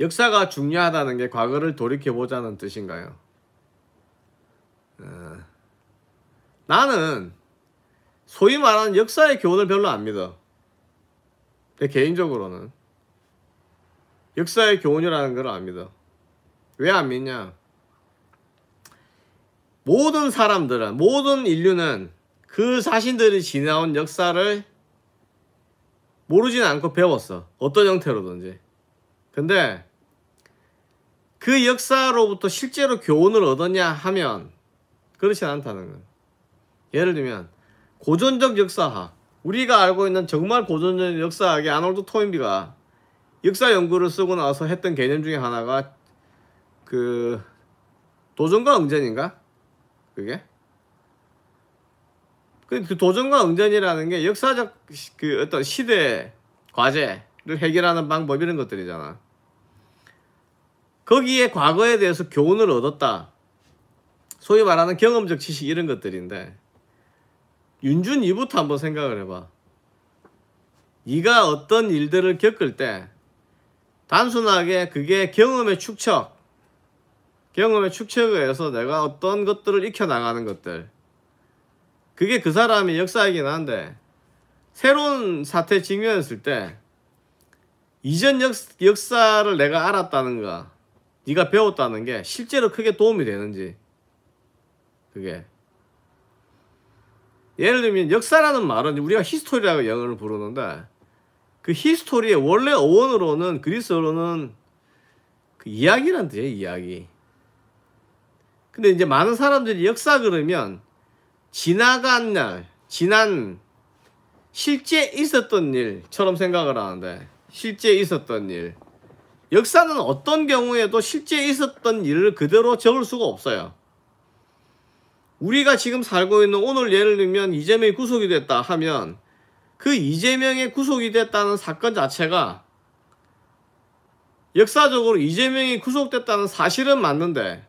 역사가 중요하다는 게 과거를 돌이켜보자는 뜻인가요? 어, 나는 소위 말하는 역사의 교훈을 별로 안 믿어. 내 개인적으로는. 역사의 교훈이라는 걸 안 믿어. 왜 안 믿냐? 모든 사람들은, 모든 인류는 그 자신들이 지나온 역사를 모르진 않고 배웠어. 어떤 형태로든지. 근데 그 역사로부터 실제로 교훈을 얻었냐 하면 그렇진 않다는 거 예를 들면 고전적 역사학 우리가 알고 있는 정말 고전적 역사학의 아놀드 토인비가 역사 연구를 쓰고 나서 했던 개념 중에 하나가 그 도전과 응전인가? 그게? 그, 그 도전과 응전이라는 게 역사적 그 어떤 시대 과제를 해결하는 방법 이런 것들이잖아. 거기에 과거에 대해서 교훈을 얻었다. 소위 말하는 경험적 지식 이런 것들인데 윤준 이부터 한번 생각을 해봐. 네가 어떤 일들을 겪을 때 단순하게 그게 경험의 축적 경험의 축적에 의해서 내가 어떤 것들을 익혀나가는 것들 그게 그 사람의 역사이긴 한데 새로운 사태 에 직면했을 때 이전 역, 역사를 내가 알았다는거 네가 배웠다는 게 실제로 크게 도움이 되는지 그게 예를 들면 역사라는 말은 우리가 히스토리라고 영어를 부르는데 그 히스토리의 원래 어원으로는 그리스어로는 그 이야기란 뜻이에요 이야기 근데 이제 많은 사람들이 역사 그러면 지나간 날 지난 실제 있었던 일처럼 생각을 하는데 실제 있었던 일 역사는 어떤 경우에도 실제 있었던 일을 그대로 적을 수가 없어요. 우리가 지금 살고 있는 오늘 예를 들면 이재명이 구속이 됐다 하면 그 이재명의 구속이 됐다는 사건 자체가 역사적으로 이재명이 구속됐다는 사실은 맞는데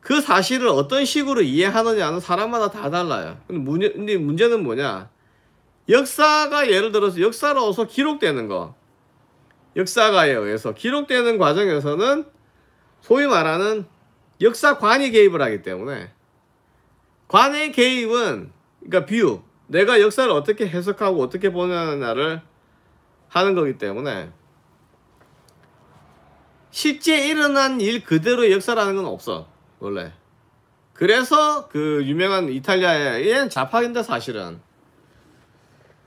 그 사실을 어떤 식으로 이해하느냐는 사람마다 다 달라요. 근데 문제는 뭐냐? 역사가 예를 들어서 역사로서 기록되는 거. 역사가에 의해서 기록되는 과정에서는 소위 말하는 역사관이 개입을 하기 때문에 관의 개입은 그러니까 뷰 내가 역사를 어떻게 해석하고 어떻게 보느냐를 하는 거기 때문에 실제 일어난 일 그대로 역사라는 건 없어 원래 그래서 그 유명한 이탈리아의 자파인데 사실은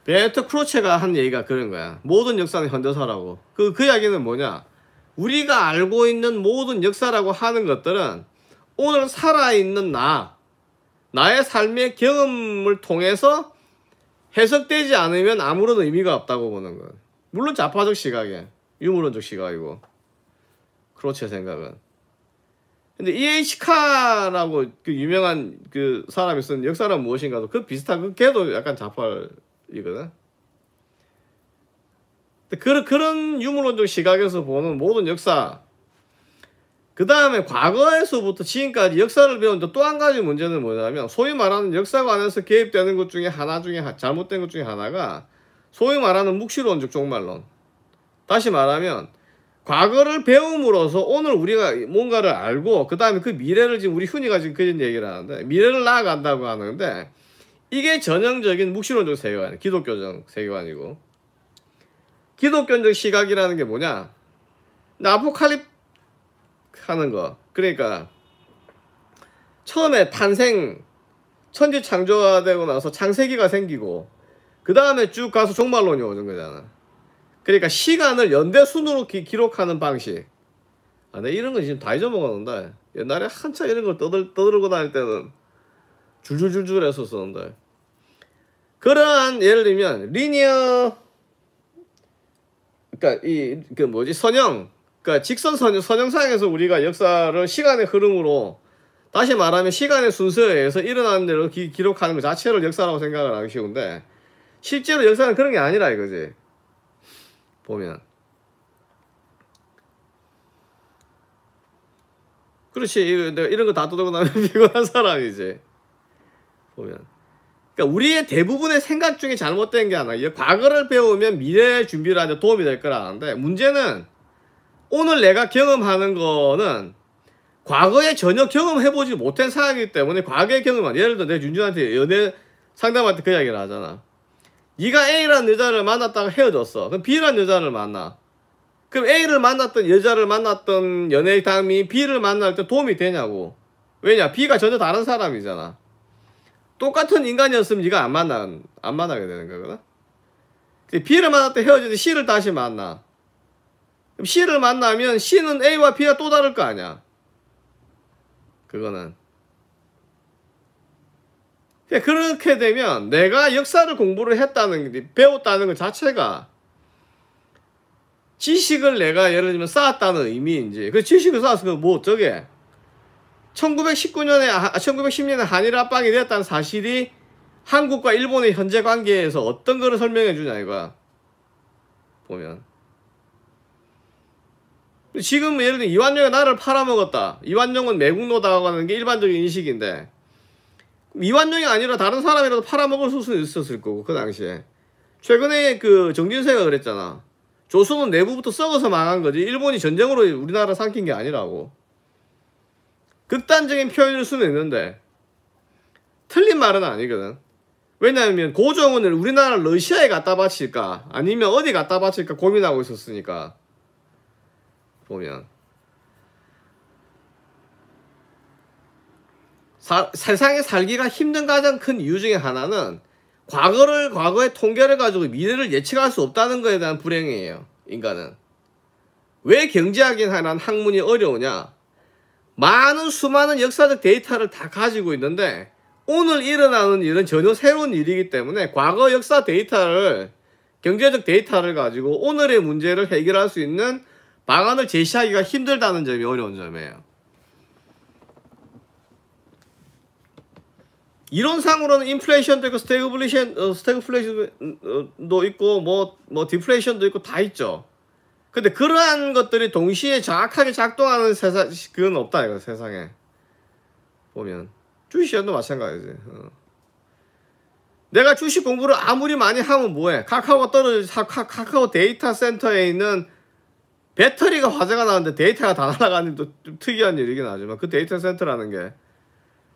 베네토 크로체가 한 얘기가 그런 거야. 모든 역사는 현대사라고. 그, 그 이야기는 뭐냐? 우리가 알고 있는 모든 역사라고 하는 것들은 오늘 살아있는 나, 나의 삶의 경험을 통해서 해석되지 않으면 아무런 의미가 없다고 보는 거야. 물론 자파적 시각에, 유물론적 시각이고. 크로체 생각은. 근데 E.H. 카라고 그 유명한 그 사람이 쓴 역사란 무엇인가도 그 비슷한 그 걔도 약간 자파를 이거든. 그런, 그런 유물론적 시각에서 보는 모든 역사, 그 다음에 과거에서부터 지금까지 역사를 배운데 또한 가지 문제는 뭐냐면, 소위 말하는 역사관에서 개입되는 것 중에 하나 중에, 잘못된 것 중에 하나가, 소위 말하는 묵시론적 종말론. 다시 말하면, 과거를 배움으로써 오늘 우리가 뭔가를 알고, 그 다음에 그 미래를 지금 우리 훈이가 지금 그런 얘기를 하는데, 미래를 나아간다고 하는데, 이게 전형적인 묵시론적 세계관, 기독교적 세계관이고 기독교적 시각이라는 게 뭐냐? 나포칼립 하는 거 그러니까 처음에 탄생 천지 창조가 되고 나서 창세기가 생기고 그 다음에 쭉 가서 종말론이 오는 거잖아 그러니까 시간을 연대순으로 기, 록하는 방식 아, 내 이런 거 지금 다 잊어먹었는데 옛날에 한참 이런 걸 떠들, 떠들고 다닐 때는 줄줄줄줄 했었었는데 그러한 예를 들면 리니어 그러니까 이 그 뭐지 선형 그러니까 직선 선형 선형상에서 우리가 역사를 시간의 흐름으로 다시 말하면 시간의 순서에 의해서 일어나는 대로 기, 기록하는 것 자체를 역사라고 생각을 하기 쉬운데 실제로 역사는 그런 게 아니라 이거지 보면 그렇지 내가 이런 거 다 뜯어고 나면 피곤한 사람이지 보면 그러니까 우리의 대부분의 생각 중에 잘못된 게 하나 이 과거를 배우면 미래의 준비를 하는데 도움이 될 거라는데 문제는 오늘 내가 경험하는 거는 과거에 전혀 경험해보지 못한 사람이기 때문에 과거의 경험은 예를 들어 내준준한테 연애 상담한테 그 이야기를 하잖아 네가 A라는 여자를 만났다가 헤어졌어 그럼 B라는 여자를 만나 그럼 A를 만났던 여자를 만났던 연애 의 당이 B를 만날 때 도움이 되냐고 왜냐 B가 전혀 다른 사람이잖아 똑같은 인간이었으면 이거 안 만나 안 만나게 되는 거거든. 비를 만났다 헤어지는 C를 다시 만나. 그럼 C를 만나면 C는 A와 B가 또 다를 거 아니야. 그거는. 그러니까 그렇게 되면 내가 역사를 공부를 했다는, 배웠다는 것 자체가 지식을 내가 예를 들면 쌓았다는 의미인지. 그 지식을 쌓았으면 뭐 어쩌게? 1919년에 아, 1910년에 한일 합방이 되었다는 사실이 한국과 일본의 현재 관계에서 어떤 거를 설명해 주냐 이거야 보면 지금 예를 들면 이완용이 나를 팔아먹었다 이완용은 매국노다라고 는게 일반적인 인식인데 이완용이 아니라 다른 사람이라도 팔아먹을 수는 있었을 거고 그 당시에 최근에 그 정진세가 그랬잖아 조선은 내부부터 썩어서 망한 거지 일본이 전쟁으로 우리나라 삼킨 게 아니라고 극단적인 표현일 수는 있는데 틀린 말은 아니거든 왜냐하면 고종은을 우리나라 러시아에 갖다 바칠까 아니면 어디 갖다 바칠까 고민하고 있었으니까 보면 사, 세상에 살기가 힘든 가장 큰 이유 중에 하나는 과거를 과거의 통계를 가지고 미래를 예측할 수 없다는 것에 대한 불행이에요 인간은 왜경제학이 하는 학문이 어려우냐 많은 수많은 역사적 데이터를 다 가지고 있는데 오늘 일어나는 일은 전혀 새로운 일이기 때문에 과거 역사 데이터를 경제적 데이터를 가지고 오늘의 문제를 해결할 수 있는 방안을 제시하기가 힘들다는 점이 어려운 점이에요. 이론상으로는 인플레이션도 있고 스태그플레이션, 어, 도 있고 뭐, 뭐 디플레이션도 있고 다 있죠. 근데 그러한 것들이 동시에 정확하게 작동하는 세상 그건 없다 이거 세상에 보면 주식시장도 마찬가지지 어. 내가 주식 공부를 아무리 많이 하면 뭐해 카카오 가 떨어져 카카오 데이터 센터에 있는 배터리가 화재가 나는데 데이터가 다 날아가는 또 특이한 일이긴 하지만 그 데이터 센터라는 게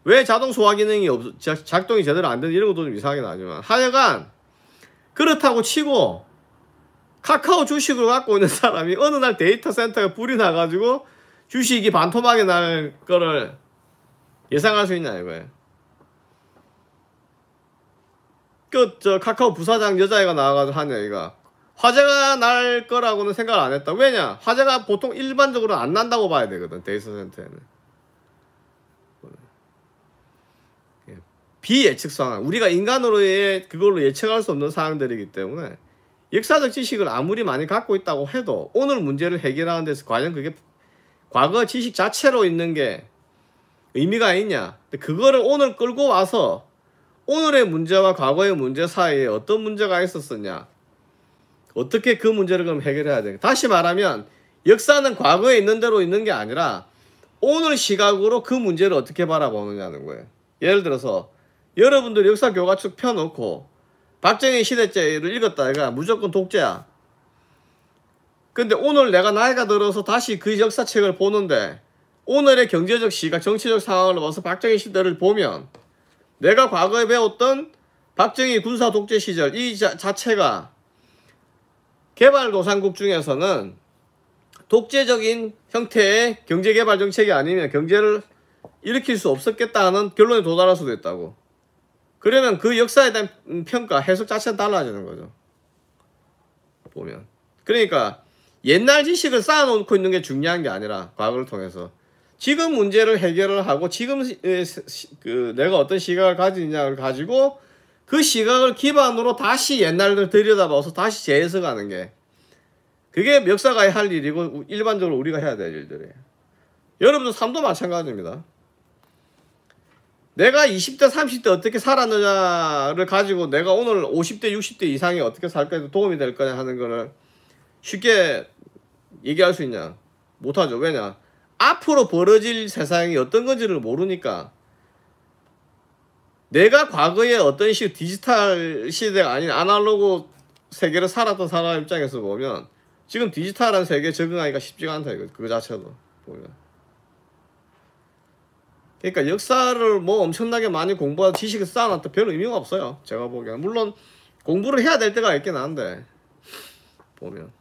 왜 자동 소화 기능이 없 작동이 제대로 안 되는 이런 것도 좀 이상하긴 하지만 하여간 그렇다고 치고 카카오 주식을 갖고 있는 사람이 어느 날 데이터 센터가 불이 나가지고 주식이 반토막이 날 거를 예상할 수 있냐 이거예요. 그 저 카카오 부사장 여자애가 나와가지고 하냐 이거. 화재가 날 거라고는 생각을 안 했다. 왜냐? 화재가 보통 일반적으로 안 난다고 봐야 되거든 데이터 센터에는. 예. 비예측 상황. 우리가 인간으로의 그걸로 예측할 수 없는 상황들이기 때문에 역사적 지식을 아무리 많이 갖고 있다고 해도 오늘 문제를 해결하는 데서 과연 그게 과거 지식 자체로 있는 게 의미가 있냐 그거를 오늘 끌고 와서 오늘의 문제와 과거의 문제 사이에 어떤 문제가 있었었냐 어떻게 그 문제를 그럼 해결해야 되냐 다시 말하면 역사는 과거에 있는 대로 있는 게 아니라 오늘 시각으로 그 문제를 어떻게 바라보느냐는 거예요 예를 들어서 여러분들 역사 교과책 펴놓고 박정희 시대제를 읽었다 이가 그러니까 무조건 독재야 근데 오늘 내가 나이가 들어서 다시 그 역사책을 보는데 오늘의 경제적 시각 정치적 상황을 봐서 박정희 시대를 보면 내가 과거에 배웠던 박정희 군사 독재 시절 이 자, 자체가 개발도상국 중에서는 독재적인 형태의 경제개발 정책이 아니면 경제를 일으킬 수 없었겠다는 결론에 도달할 수도 있다고 그러면 그 역사에 대한 평가, 해석 자체는 달라지는 거죠. 보면. 그러니까 옛날 지식을 쌓아놓고 있는 게 중요한 게 아니라 과거를 통해서 지금 문제를 해결을 하고 지금 그 내가 어떤 시각을 가지느냐를 가지고 그 시각을 기반으로 다시 옛날을 들여다봐서 다시 재해석하는 게 그게 역사가할 일이고 일반적으로 우리가 해야 될 일들이에요. 여러분들 삶도 마찬가지입니다. 내가 20대, 30대 어떻게 살았느냐를 가지고 내가 오늘 50대, 60대 이상이 어떻게 살까에도 도움이 될 거냐 하는 거를 쉽게 얘기할 수 있냐? 못하죠. 왜냐? 앞으로 벌어질 세상이 어떤 건지를 모르니까 내가 과거에 어떤 식 디지털 시대가 아닌 아날로그 세계를 살았던 사람 입장에서 보면 지금 디지털한 세계에 적응하기가 쉽지가 않다 이거 그 자체도 보면 그러니까 역사를 뭐 엄청나게 많이 공부한 지식을 쌓아놨다 별 의미가 없어요 제가 보기에는 물론 공부를 해야 될 때가 있긴 한데 보면